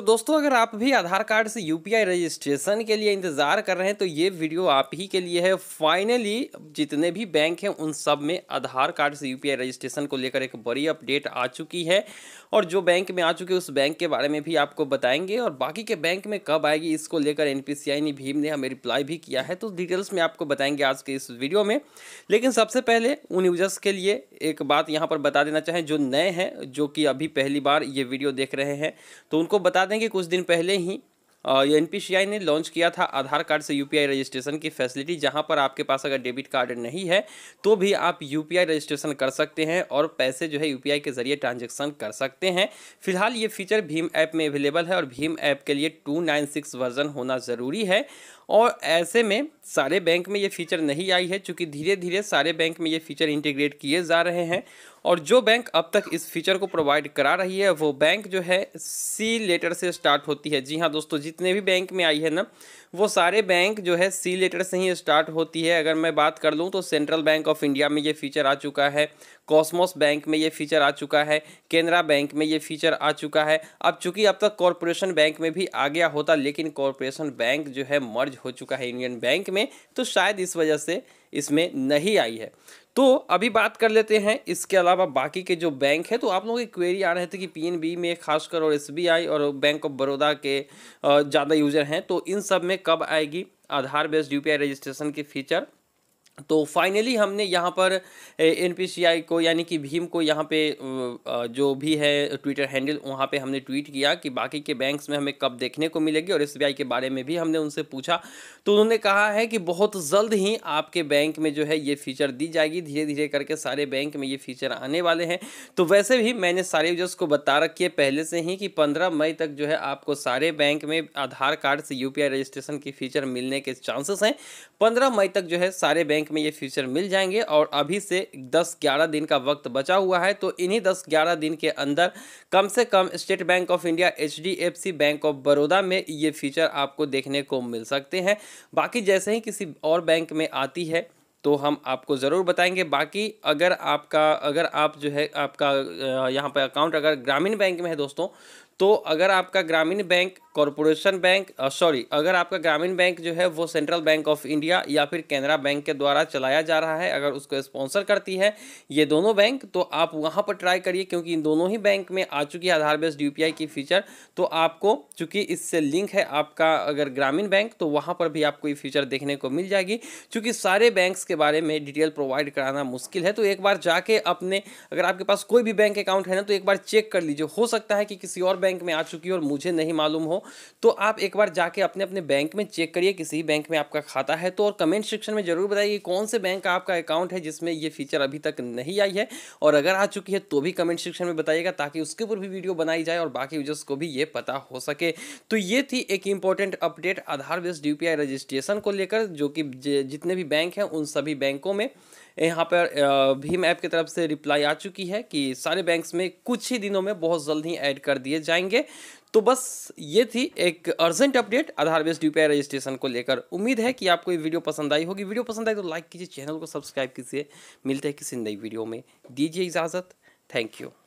तो दोस्तों अगर आप भी आधार कार्ड से यूपीआई रजिस्ट्रेशन के लिए इंतज़ार कर रहे हैं तो ये वीडियो आप ही के लिए है फाइनली जितने भी बैंक हैं उन सब में आधार कार्ड से यूपीआई रजिस्ट्रेशन को लेकर एक बड़ी अपडेट आ चुकी है और जो बैंक में आ चुके उस बैंक के बारे में भी आपको बताएंगे और बाकी के बैंक में कब आएगी इसको लेकर एन ने भीम ने हमें रिप्लाई भी किया है तो डिटेल्स में आपको बताएंगे आज के इस वीडियो में लेकिन सबसे पहले उन यूजर्स के लिए एक बात यहाँ पर बता देना चाहें जो नए हैं जो कि अभी पहली बार ये वीडियो देख रहे हैं तो उनको बता दें कि कुछ दिन पहले ही एन ने लॉन्च किया था आधार कार्ड से यूपीआई रजिस्ट्रेशन की फैसिलिटी जहां पर आपके पास अगर डेबिट कार्ड नहीं है तो भी आप यूपीआई रजिस्ट्रेशन कर सकते हैं और पैसे जो है यूपीआई के जरिए ट्रांजेक्शन कर सकते हैं फिलहाल ये फीचर भीम ऐप में अवेलेबल है और भीम ऐप के लिए टू नाइन सिक्स वर्जन होना ज़रूरी है और ऐसे में सारे बैंक में ये फीचर नहीं आई है चूँकि धीरे धीरे सारे बैंक में ये फीचर इंटीग्रेट किए जा रहे हैं और जो बैंक अब तक इस फीचर को प्रोवाइड करा रही है वो बैंक जो है सी लेटर से स्टार्ट होती है जी हाँ दोस्तों जितने भी बैंक में आई है ना वो सारे बैंक जो है सी लेटर से ही स्टार्ट होती है अगर मैं बात कर लूँ तो सेंट्रल बैंक ऑफ इंडिया में ये फीचर आ चुका है कॉस्मोस बैंक में ये फीचर आ चुका है केनरा बैंक में ये फीचर आ चुका है अब चूंकि अब तक कॉरपोरेशन बैंक में भी आ गया होता लेकिन कॉरपोरेशन बैंक जो है मर्ज हो चुका है यूनियन बैंक में तो शायद इस वजह से इसमें नहीं आई है तो अभी बात कर लेते हैं इसके अलावा बाकी के जो बैंक है तो आप लोगों की क्वेरी आ रहे थे कि पीएनबी में खासकर और एसबीआई और बैंक ऑफ बड़ौदा के ज़्यादा यूज़र हैं तो इन सब में कब आएगी आधार बेस्ड यूपीआई रजिस्ट्रेशन की फीचर तो फाइनली हमने यहाँ पर एन को यानी कि भीम को यहाँ पे जो भी है ट्विटर हैंडल वहाँ पे हमने ट्वीट किया कि बाकी के बैंक्स में हमें कब देखने को मिलेगी और एस के बारे में भी हमने उनसे पूछा तो उन्होंने कहा है कि बहुत जल्द ही आपके बैंक में जो है ये फीचर दी जाएगी धीरे धीरे करके सारे बैंक में ये फीचर आने वाले हैं तो वैसे भी मैंने सारे यूजर्स को बता रखी है पहले से ही कि पंद्रह मई तक जो है आपको सारे बैंक में आधार कार्ड से यू रजिस्ट्रेशन की फीचर मिलने के चांसेस हैं पंद्रह मई तक जो है सारे बैंक में ये फ्यूचर मिल जाएंगे और अभी से 10-11 दिन का वक्त बचा हुआ है तो इन्हीं 10-11 दिन के अंदर कम से कम state bank of India H bank of Baroda में ये फ्यूचर आपको देखने को मिल सकते हैं बाकी जैसे ही किसी और बैंक में आती है तो हम आपको ज़रूर बताएंगे बाकी अगर आपका अगर आप जो है आपका यहाँ पर अकाउंट अगर ग्रामीण बैंक में है दोस्तों तो अगर आपका ग्रामीण बैंक कॉरपोरेशन बैंक सॉरी अगर आपका ग्रामीण बैंक जो है वो सेंट्रल बैंक ऑफ इंडिया या फिर कैनरा बैंक के द्वारा चलाया जा रहा है अगर उसको स्पॉन्सर करती है ये दोनों बैंक तो आप वहाँ पर ट्राई करिए क्योंकि इन दोनों ही बैंक में आ चुकी है आधार बेस्ड यू की फीचर तो आपको चूँकि इससे लिंक है आपका अगर ग्रामीण बैंक तो वहाँ पर भी आपको ये फीचर देखने को मिल जाएगी चूँकि सारे बैंक्स के बारे में डिटेल प्रोवाइड कराना मुश्किल है तो एक बार जाके अपने अगर आपके पास कोई भी बैंक अकाउंट है ना तो एक बार चेक कर लीजिए हो सकता है कि किसी और बैंक बैंक में आ चुकी हो और मुझे नहीं मालूम हो तो आप एक बार जाके अपने अपने बैंक में चेक करिए किसी बैंक में आपका खाता है तो और कमेंट सेक्शन में ज़रूर बताइए कौन से बैंक का आपका अकाउंट है जिसमें ये फीचर अभी तक नहीं आई है और अगर आ चुकी है तो भी कमेंट सेक्शन में बताइएगा ताकि उसके ऊपर भी वीडियो बनाई जाए और बाकी यूजर्स को भी ये पता हो सके तो ये थी एक important update Aadhaar based UPI registration को लेकर जो कि जितने भी बैंक हैं उन सभी बैंकों में यहाँ पर भीम ऐप की तरफ से रिप्लाई आ चुकी है कि सारे बैंक्स में कुछ ही दिनों में बहुत जल्द ही ऐड कर दिए जाएंगे तो बस ये थी एक urgent update Aadhaar based U registration को लेकर उम्मीद है कि आपको ये वीडियो पसंद आई होगी वीडियो पसंद आई तो लाइक कीजिए चैनल को सब्सक्राइब कीजिए मिलते हैं किसी नई वीडियो में दीजिए इजाज़त थैंक यू